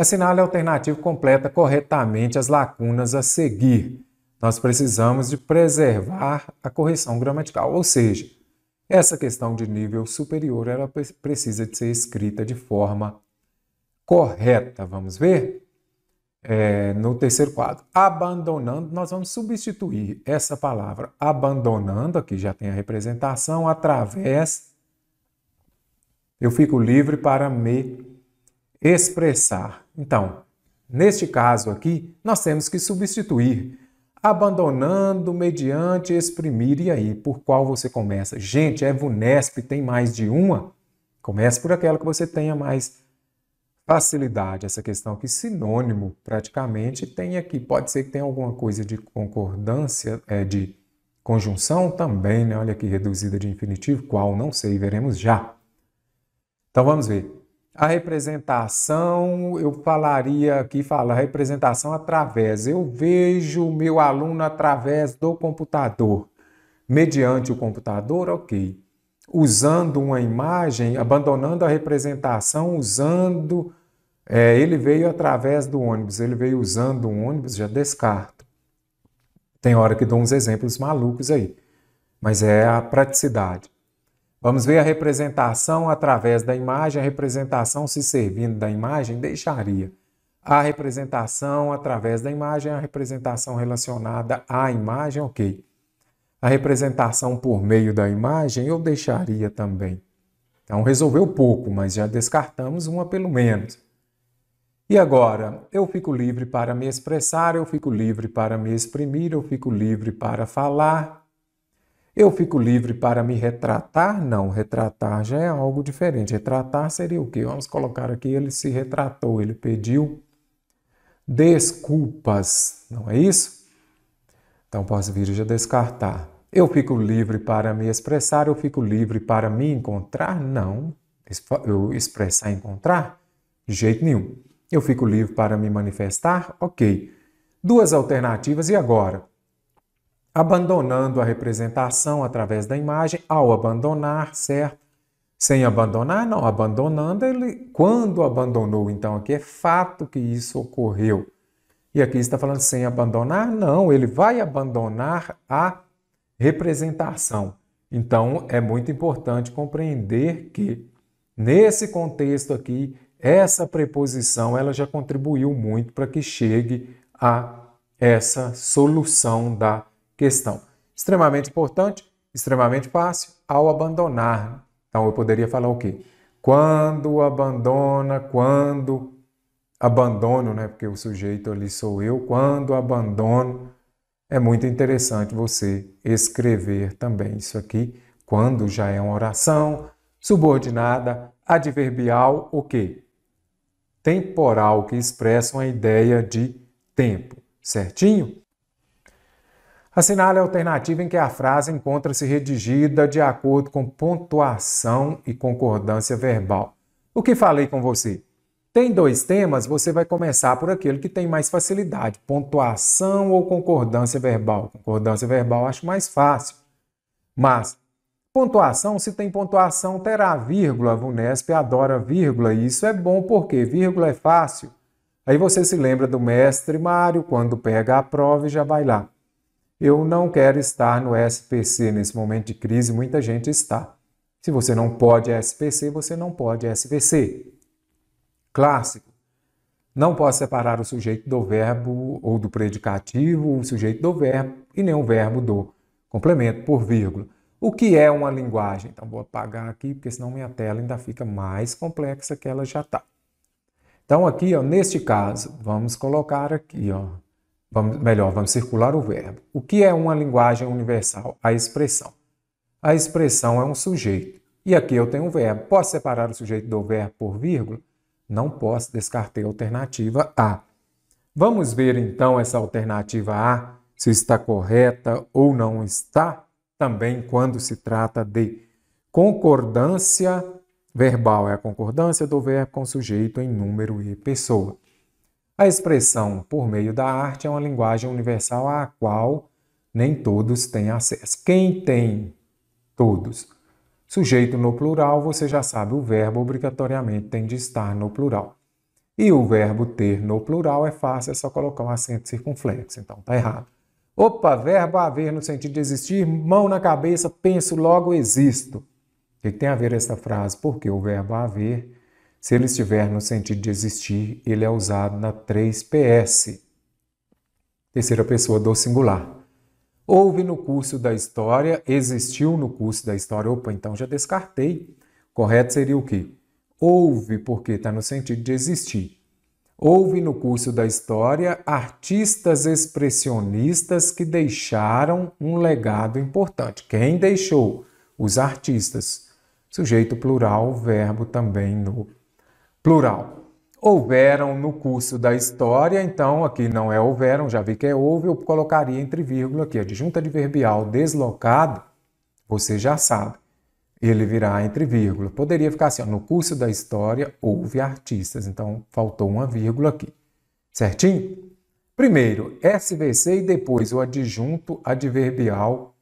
assinale a alternativa completa corretamente as lacunas a seguir. Nós precisamos de preservar a correção gramatical, ou seja, essa questão de nível superior ela precisa de ser escrita de forma correta. Vamos ver? É, no terceiro quadro. Abandonando, nós vamos substituir essa palavra abandonando, aqui já tem a representação, através. Eu fico livre para me expressar. Então, neste caso aqui, nós temos que substituir, abandonando mediante exprimir, e aí, por qual você começa? Gente, é VUNESP, tem mais de uma? Comece por aquela que você tenha mais facilidade. Essa questão aqui, sinônimo, praticamente, tem aqui. Pode ser que tenha alguma coisa de concordância, é, de conjunção também, né? Olha aqui, reduzida de infinitivo, qual? Não sei, veremos já. Então vamos ver. A representação, eu falaria aqui, fala representação através. Eu vejo o meu aluno através do computador. Mediante o computador, ok. Usando uma imagem, abandonando a representação, usando. É, ele veio através do ônibus, ele veio usando um ônibus, já descarto. Tem hora que dou uns exemplos malucos aí, mas é a praticidade. Vamos ver a representação através da imagem, a representação se servindo da imagem, deixaria. A representação através da imagem, a representação relacionada à imagem, ok. A representação por meio da imagem eu deixaria também. Então resolveu pouco, mas já descartamos uma pelo menos. E agora, eu fico livre para me expressar, eu fico livre para me exprimir, eu fico livre para falar, eu fico livre para me retratar? Não, retratar já é algo diferente. Retratar seria o quê? Vamos colocar aqui: ele se retratou, ele pediu desculpas, não é isso? Então posso vir já descartar. Eu fico livre para me expressar, eu fico livre para me encontrar? Não. Eu expressar encontrar? De jeito nenhum. Eu fico livre para me manifestar? Ok. Duas alternativas e agora? abandonando a representação através da imagem, ao abandonar, certo? Sem abandonar, não, abandonando, ele, quando abandonou, então aqui é fato que isso ocorreu. E aqui está falando sem abandonar, não, ele vai abandonar a representação. Então é muito importante compreender que nesse contexto aqui, essa preposição ela já contribuiu muito para que chegue a essa solução da questão. Extremamente importante, extremamente fácil, ao abandonar. Então eu poderia falar o quê? Quando abandona, quando abandono, né? Porque o sujeito ali sou eu, quando abandono. É muito interessante você escrever também isso aqui, quando já é uma oração subordinada, adverbial, o quê? Temporal, que expressa uma ideia de tempo, certinho? Assinale a alternativa em que a frase encontra-se redigida de acordo com pontuação e concordância verbal. O que falei com você? Tem dois temas, você vai começar por aquele que tem mais facilidade, pontuação ou concordância verbal. Concordância verbal acho mais fácil. Mas pontuação, se tem pontuação, terá vírgula. A Vunesp adora vírgula e isso é bom porque vírgula é fácil. Aí você se lembra do mestre Mário, quando pega a prova e já vai lá. Eu não quero estar no SPC nesse momento de crise, muita gente está. Se você não pode SPC, você não pode SPC. Clássico. Não posso separar o sujeito do verbo ou do predicativo, o sujeito do verbo e nem o verbo do complemento por vírgula. O que é uma linguagem? Então vou apagar aqui, porque senão minha tela ainda fica mais complexa que ela já está. Então aqui, ó, neste caso, vamos colocar aqui, ó, Vamos, melhor, vamos circular o verbo. O que é uma linguagem universal? A expressão. A expressão é um sujeito. E aqui eu tenho um verbo. Posso separar o sujeito do verbo por vírgula? Não posso, descartei a alternativa A. Vamos ver então essa alternativa A, se está correta ou não está, também quando se trata de concordância verbal, é a concordância do verbo com o sujeito em número e pessoa. A expressão por meio da arte é uma linguagem universal à qual nem todos têm acesso. Quem tem? Todos. Sujeito no plural, você já sabe, o verbo obrigatoriamente tem de estar no plural. E o verbo ter no plural é fácil, é só colocar um acento circunflexo, então tá errado. Opa, verbo haver no sentido de existir, mão na cabeça, penso, logo existo. O que tem a ver essa frase? Porque o verbo haver se ele estiver no sentido de existir, ele é usado na 3PS, terceira pessoa do singular. Houve no curso da história, existiu no curso da história. Opa, então já descartei. Correto seria o quê? Houve, porque está no sentido de existir. Houve no curso da história artistas expressionistas que deixaram um legado importante. Quem deixou? Os artistas. Sujeito plural, verbo também no plural. Houveram no curso da história, então aqui não é houveram, já vi que é houve, eu colocaria entre vírgula aqui, adjunto adverbial deslocado, você já sabe. Ele virá entre vírgula. Poderia ficar assim, ó, no curso da história houve artistas, então faltou uma vírgula aqui. Certinho? Primeiro, SVC e depois o adjunto adverbial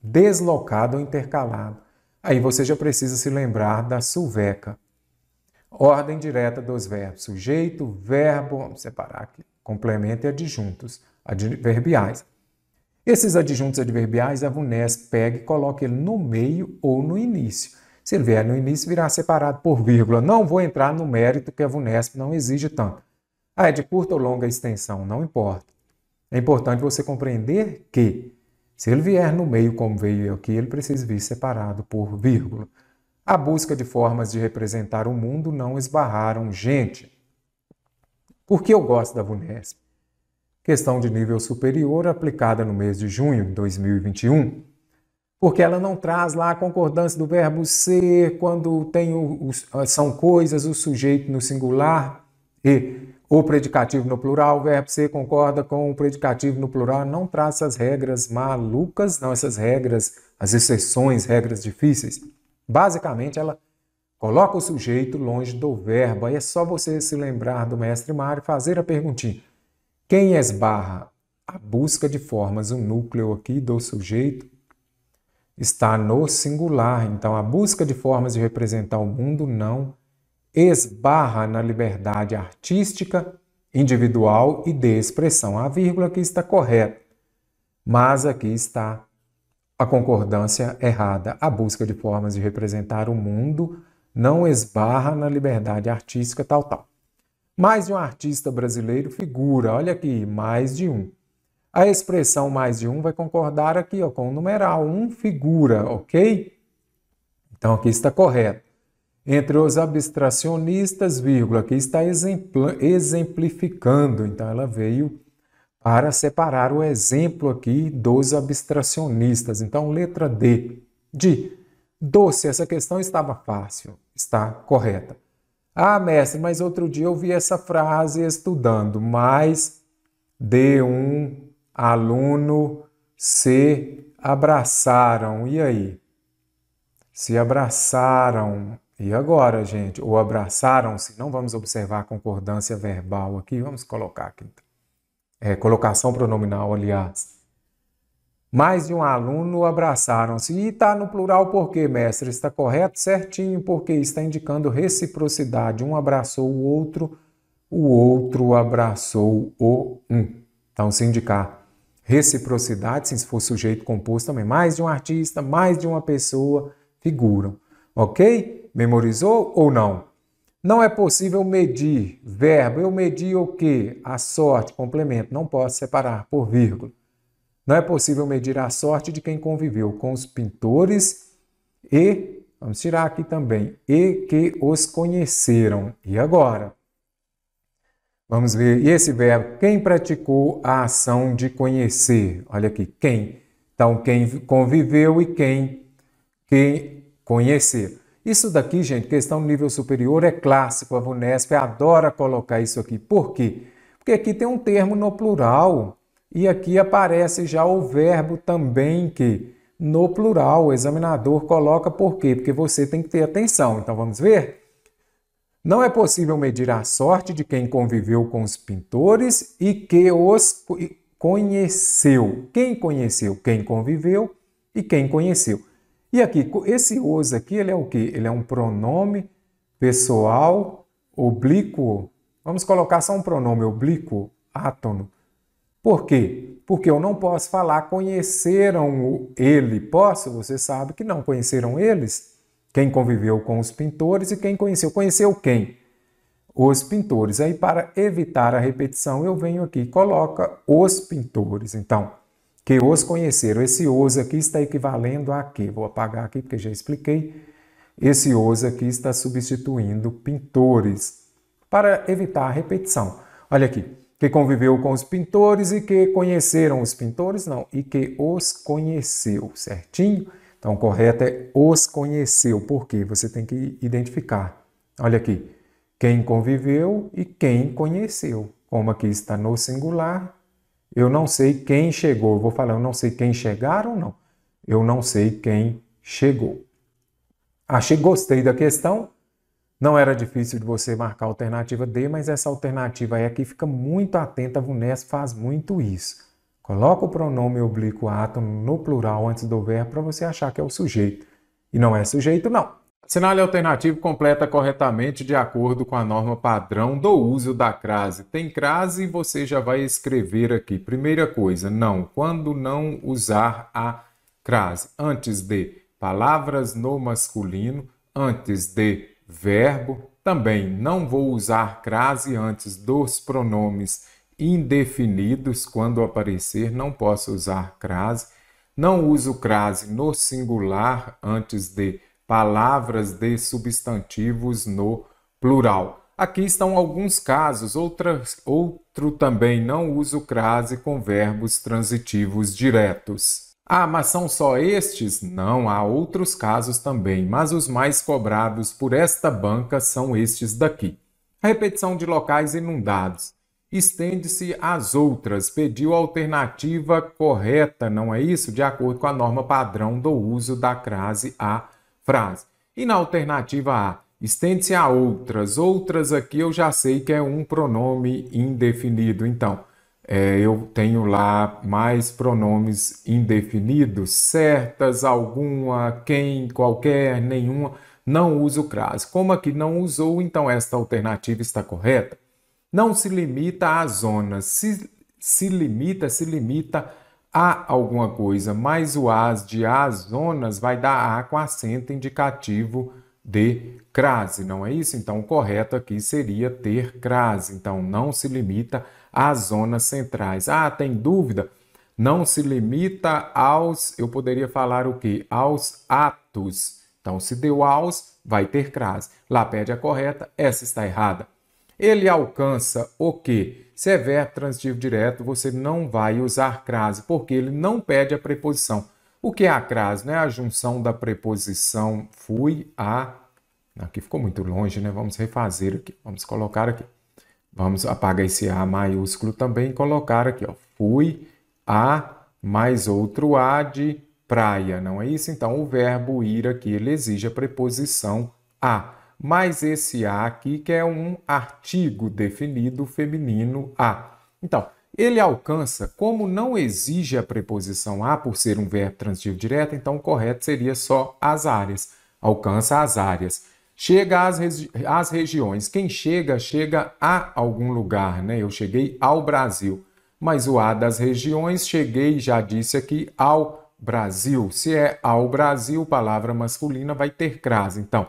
deslocado ou intercalado. Aí você já precisa se lembrar da sulveca Ordem direta dos verbos sujeito, verbo, vamos separar aqui, complemento e adjuntos adverbiais. Esses adjuntos adverbiais, a VUNES pega e coloca ele no meio ou no início. Se ele vier no início, virá separado por vírgula. Não vou entrar no mérito que a VUNESP não exige tanto. Ah, é de curta ou longa extensão, não importa. É importante você compreender que, se ele vier no meio como veio aqui, ele precisa vir separado por vírgula a busca de formas de representar o mundo não esbarraram gente. Por que eu gosto da VUNESP? Questão de nível superior aplicada no mês de junho de 2021. Porque ela não traz lá a concordância do verbo ser quando tem o, o, ah, são coisas, o sujeito no singular e o predicativo no plural, o verbo ser concorda com o predicativo no plural, não traz essas regras malucas, não essas regras, as exceções, regras difíceis. Basicamente, ela coloca o sujeito longe do verbo. Aí é só você se lembrar do mestre Mário fazer a perguntinha. Quem esbarra a busca de formas, o núcleo aqui do sujeito está no singular. Então, a busca de formas de representar o mundo não esbarra na liberdade artística, individual e de expressão. A vírgula aqui está correta, mas aqui está a concordância errada, a busca de formas de representar o mundo, não esbarra na liberdade artística tal, tal. Mais de um artista brasileiro figura, olha aqui, mais de um. A expressão mais de um vai concordar aqui ó, com o numeral, um figura, ok? Então aqui está correto. Entre os abstracionistas, vírgula, aqui está exemplificando, então ela veio para separar o exemplo aqui dos abstracionistas. Então, letra D. De doce, essa questão estava fácil, está correta. Ah, mestre, mas outro dia eu vi essa frase estudando, mas de um aluno se abraçaram. E aí? Se abraçaram. E agora, gente? Ou abraçaram-se? Não vamos observar a concordância verbal aqui, vamos colocar aqui então é, colocação pronominal, aliás. Ah. Mais de um aluno abraçaram-se. E está no plural por quê, mestre? Está correto? Certinho, porque está indicando reciprocidade. Um abraçou o outro, o outro abraçou o um. Então, se indicar reciprocidade, se for sujeito composto também, mais de um artista, mais de uma pessoa figuram. Ok? Memorizou ou não? Não é possível medir verbo. Eu medi o quê? A sorte, complemento. Não posso separar por vírgula. Não é possível medir a sorte de quem conviveu com os pintores e, vamos tirar aqui também, e que os conheceram. E agora? Vamos ver. E esse verbo, quem praticou a ação de conhecer? Olha aqui, quem. Então, quem conviveu e quem, quem conhecer. Isso daqui, gente, questão nível superior é clássico. A VUNESP adora colocar isso aqui. Por quê? Porque aqui tem um termo no plural e aqui aparece já o verbo também que no plural o examinador coloca por quê? Porque você tem que ter atenção. Então vamos ver? Não é possível medir a sorte de quem conviveu com os pintores e que os conheceu. Quem conheceu? Quem conviveu e quem conheceu. E aqui, esse os aqui, ele é o quê? Ele é um pronome pessoal oblíquo. Vamos colocar só um pronome oblíquo, átono. Por quê? Porque eu não posso falar conheceram ele. Posso? Você sabe que não. Conheceram eles? Quem conviveu com os pintores e quem conheceu? Conheceu quem? Os pintores. Aí, para evitar a repetição, eu venho aqui e coloca os pintores. Então, que os conheceram. Esse os aqui está equivalendo a quê? Vou apagar aqui porque já expliquei. Esse os aqui está substituindo pintores para evitar a repetição. Olha aqui, que conviveu com os pintores e que conheceram os pintores, não, e que os conheceu, certinho? Então, o correto é os conheceu, porque você tem que identificar. Olha aqui, quem conviveu e quem conheceu. Como aqui está no singular, eu não sei quem chegou. Eu vou falar, eu não sei quem chegaram, não. Eu não sei quem chegou. Achei, ah, gostei da questão. Não era difícil de você marcar a alternativa D, mas essa alternativa é que fica muito atenta. A VUNES faz muito isso. Coloca o pronome oblíquo átomo no plural antes do verbo para você achar que é o sujeito. E não é sujeito, não. Sinal alternativo completa corretamente de acordo com a norma padrão do uso da crase. Tem crase, você já vai escrever aqui. Primeira coisa, não. Quando não usar a crase? Antes de palavras no masculino, antes de verbo. Também não vou usar crase antes dos pronomes indefinidos. Quando aparecer, não posso usar crase. Não uso crase no singular antes de palavras de substantivos no plural. Aqui estão alguns casos, outras, outro também não uso crase com verbos transitivos diretos. Ah, mas são só estes? Não, há outros casos também, mas os mais cobrados por esta banca são estes daqui. A repetição de locais inundados. Estende-se às outras, pediu alternativa correta, não é isso? De acordo com a norma padrão do uso da crase a frase. E na alternativa A, estende-se a outras. Outras aqui eu já sei que é um pronome indefinido. Então, é, eu tenho lá mais pronomes indefinidos, certas, alguma, quem, qualquer, nenhuma. Não uso crase. Como aqui não usou, então esta alternativa está correta. Não se limita a zonas. Se, se limita, se limita a alguma coisa, mais o as de as zonas vai dar a com acento indicativo de crase, não é isso? Então, o correto aqui seria ter crase. Então, não se limita às zonas centrais. Ah, tem dúvida? Não se limita aos, eu poderia falar o quê? Aos atos. Então, se deu aos, vai ter crase. Lá pede a correta, essa está errada ele alcança o quê? Se é verbo transitivo direto, você não vai usar crase, porque ele não pede a preposição. O que é a crase? Né? A junção da preposição fui a. Aqui ficou muito longe, né? Vamos refazer aqui. Vamos colocar aqui. Vamos apagar esse A maiúsculo também e colocar aqui, ó. Fui a mais outro A de praia, não é isso? Então, o verbo ir aqui, ele exige a preposição a mais esse A aqui, que é um artigo definido feminino A. Então, ele alcança, como não exige a preposição a por ser um verbo transitivo direto, então o correto seria só as áreas. Alcança as áreas. Chega às, regi às regiões. Quem chega, chega a algum lugar, né? Eu cheguei ao Brasil. Mas o A das regiões, cheguei, já disse aqui, ao Brasil. Se é ao Brasil, palavra masculina vai ter crase. Então,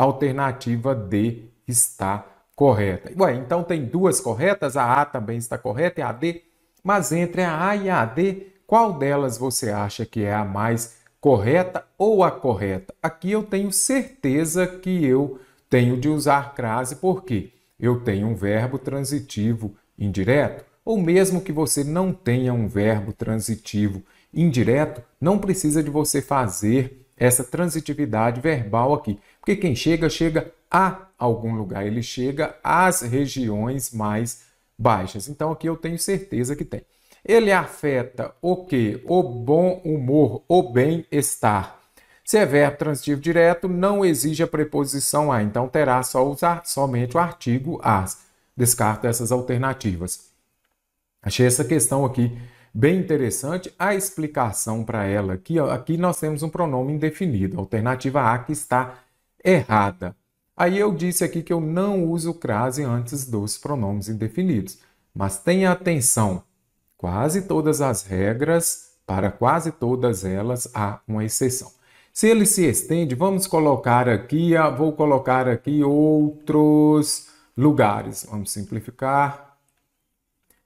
a alternativa D está correta. Ué, então tem duas corretas, a A também está correta e é a D, mas entre a A e a D, qual delas você acha que é a mais correta ou a correta? Aqui eu tenho certeza que eu tenho de usar crase porque eu tenho um verbo transitivo indireto, ou mesmo que você não tenha um verbo transitivo indireto, não precisa de você fazer essa transitividade verbal aqui. Porque quem chega, chega a algum lugar, ele chega às regiões mais baixas. Então aqui eu tenho certeza que tem. Ele afeta o que? O bom humor, o bem-estar. Se é verbo transitivo direto, não exige a preposição a, então terá só usar somente o artigo as. Descarto essas alternativas. Achei essa questão aqui bem interessante. A explicação para ela aqui, ó, aqui nós temos um pronome indefinido, alternativa a que está errada. Aí eu disse aqui que eu não uso crase antes dos pronomes indefinidos, mas tenha atenção, quase todas as regras, para quase todas elas há uma exceção. Se ele se estende, vamos colocar aqui, ah, vou colocar aqui outros lugares. Vamos simplificar.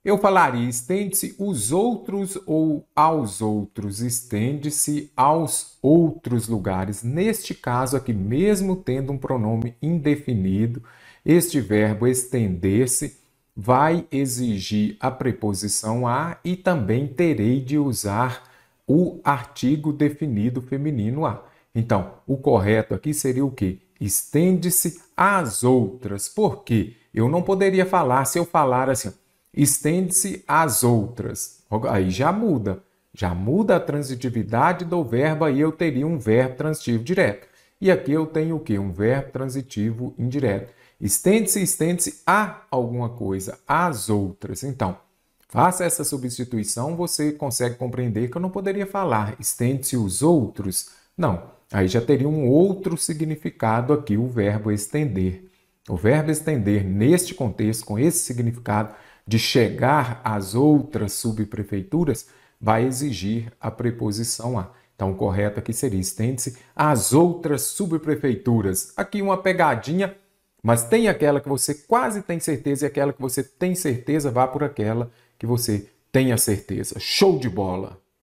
Eu falaria estende-se os outros ou aos outros, estende-se aos outros lugares. Neste caso aqui, mesmo tendo um pronome indefinido, este verbo estender-se vai exigir a preposição a e também terei de usar o artigo definido feminino a. Então, o correto aqui seria o quê? Estende-se às outras. Por quê? Eu não poderia falar se eu falar assim, estende-se às outras. Aí já muda. Já muda a transitividade do verbo, aí eu teria um verbo transitivo direto. E aqui eu tenho o quê? Um verbo transitivo indireto. Estende-se, estende-se a alguma coisa, às outras. Então, faça essa substituição, você consegue compreender que eu não poderia falar estende-se os outros. Não, aí já teria um outro significado aqui, o verbo estender. O verbo estender, neste contexto, com esse significado, de chegar às outras subprefeituras, vai exigir a preposição a. Então, o correto aqui seria estende-se às outras subprefeituras. Aqui uma pegadinha, mas tem aquela que você quase tem certeza e aquela que você tem certeza, vá por aquela que você tenha certeza. Show de bola!